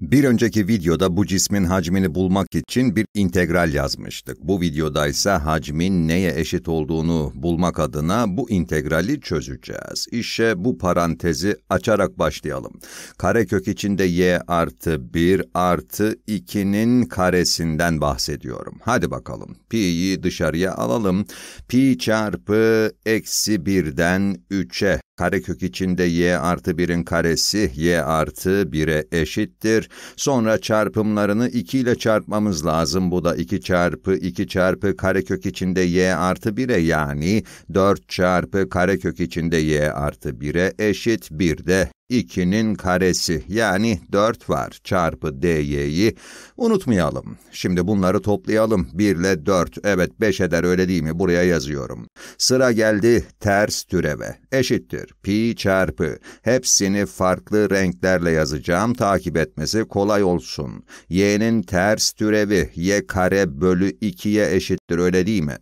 Bir önceki videoda bu cismin hacmini bulmak için bir integral yazmıştık. Bu videoda ise hacmin neye eşit olduğunu bulmak adına bu integrali çözeceğiz. İşte bu parantezi açarak başlayalım. Karekök içinde y artı 1 artı 2'nin karesinden bahsediyorum. Hadi bakalım. Pi'yi dışarıya alalım. Pi çarpı eksi 1'den 3'e Karekök içinde y artı 1'in karesi y artı 1'e eşittir. Sonra çarpımlarını 2 ile çarpmamız lazım. Bu da 2 çarpı 2 çarpı karekök içinde y artı 1'e yani 4 çarpı karekök içinde y artı 1'e eşit. Bir de 2'nin karesi yani 4 var çarpı dy'yi unutmayalım. Şimdi bunları toplayalım. 1 ile 4 evet 5 eder öyle değil mi buraya yazıyorum. Sıra geldi ters türeve eşittir pi çarpı hepsini farklı renklerle yazacağım takip etmesi kolay olsun. y'nin ters türevi y kare bölü 2'ye eşittir öyle değil mi?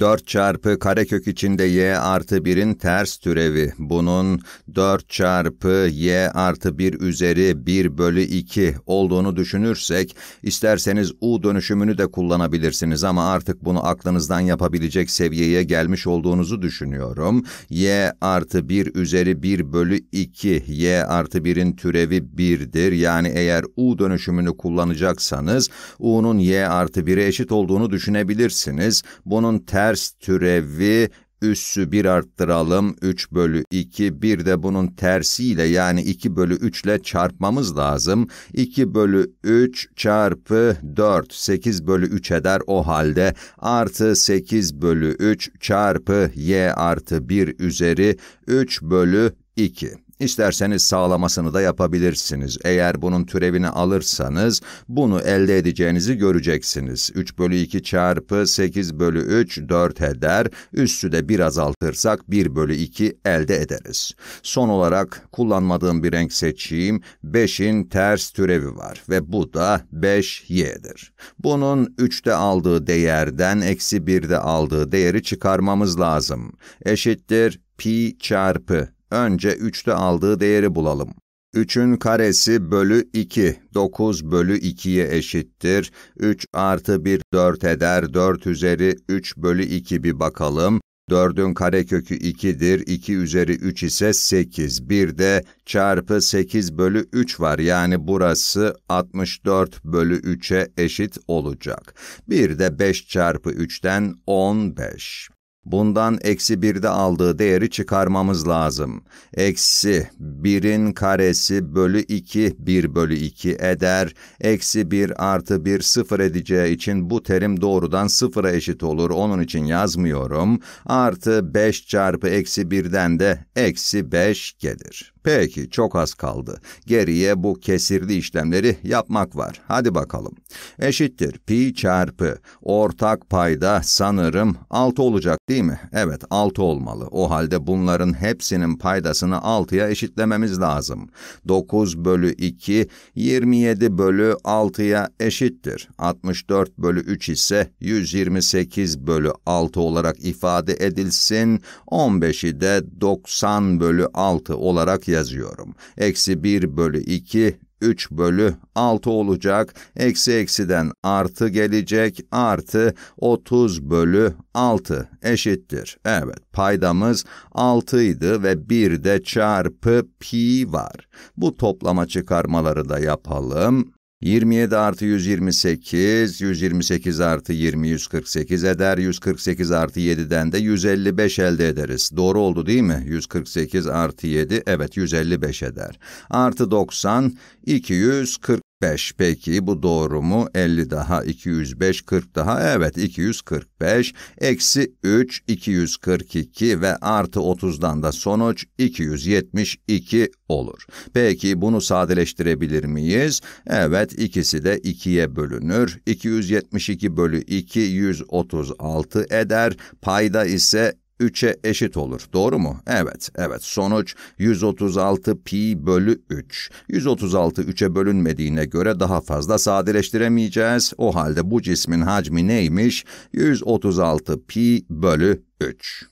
4 çarpı karekök içinde y artı 1'in ters türevi. Bunun 4 çarpı y artı 1 üzeri 1 bölü 2 olduğunu düşünürsek, isterseniz u dönüşümünü de kullanabilirsiniz ama artık bunu aklınızdan yapabilecek seviyeye gelmiş olduğunuzu düşünüyorum. y artı 1 üzeri 1 bölü 2, y artı 1'in türevi 1'dir. Yani eğer u dönüşümünü kullanacaksanız, u'nun y artı 1'e eşit olduğunu düşünebilirsiniz. Bunun ters ters türevi üssü bir arttıralım 3 bölü 2 bir de bunun tersiyle yani 2 bölü 3 ile çarpmamız lazım. 2 bölü 3 çarpı 4 8 bölü 3 eder o halde artı 8 bölü 3 çarpı y artı 1 üzeri 3 bölü 2. İsterseniz sağlamasını da yapabilirsiniz. Eğer bunun türevini alırsanız bunu elde edeceğinizi göreceksiniz. 3 bölü 2 çarpı 8 bölü 3 4 eder. Üstü de bir azaltırsak 1 bölü 2 elde ederiz. Son olarak kullanmadığım bir renk seçeyim. 5'in ters türevi var ve bu da 5y'dir. Bunun 3'te aldığı değerden eksi 1'de aldığı değeri çıkarmamız lazım. Eşittir pi çarpı Önce 3'te aldığı değeri bulalım. 3'ün karesi bölü 2, 9 bölü 2'ye eşittir. 3 artı 1 4 eder, 4 üzeri 3 bölü 2 bir bakalım. 4'ün karekökü 2'dir, 2 üzeri 3 ise 8. Bir de çarpı 8 bölü 3 var yani burası 64 bölü 3'e eşit olacak. Bir de 5 çarpı 3'ten 15. Bundan eksi birde aldığı değeri çıkarmamız lazım. Eksi birin karesi bölü iki bir bölü iki eder. Eksi bir artı bir sıfır edeceği için bu terim doğrudan sıfıra eşit olur. Onun için yazmıyorum. Artı beş çarpı eksi birden de eksi beş gelir. Peki, çok az kaldı. Geriye bu kesirli işlemleri yapmak var. Hadi bakalım. Eşittir pi çarpı ortak payda sanırım 6 olacak değil mi? Evet, 6 olmalı. O halde bunların hepsinin paydasını 6'ya eşitlememiz lazım. 9 bölü 2, 27 bölü 6'ya eşittir. 64 bölü 3 ise 128 bölü 6 olarak ifade edilsin. 15'i de 90 bölü 6 olarak yazıyorum. Eksi 1 bölü 2, 3 bölü 6 olacak. Eksi eksiden artı gelecek. Artı 30 bölü 6 eşittir. Evet paydamız 6 idi ve 1 de çarpı pi var. Bu toplama çıkarmaları da yapalım. 27 artı 128, 128 artı 20, 148 eder. 148 artı 7'den de 155 elde ederiz. Doğru oldu değil mi? 148 artı 7, evet 155 eder. Artı 90, 240. 45. Peki bu doğru mu? 50 daha 205, 40 daha. Evet 245, eksi 3, 242 ve artı 30'dan da sonuç 272 olur. Peki bunu sadeleştirebilir miyiz? Evet ikisi de 2'ye bölünür. 272 bölü 2, 136 eder. Payda ise 3'e eşit olur. Doğru mu? Evet, evet. Sonuç 136 pi bölü 3. 136 3'e bölünmediğine göre daha fazla sadeleştiremeyeceğiz. O halde bu cismin hacmi neymiş? 136 pi bölü 3.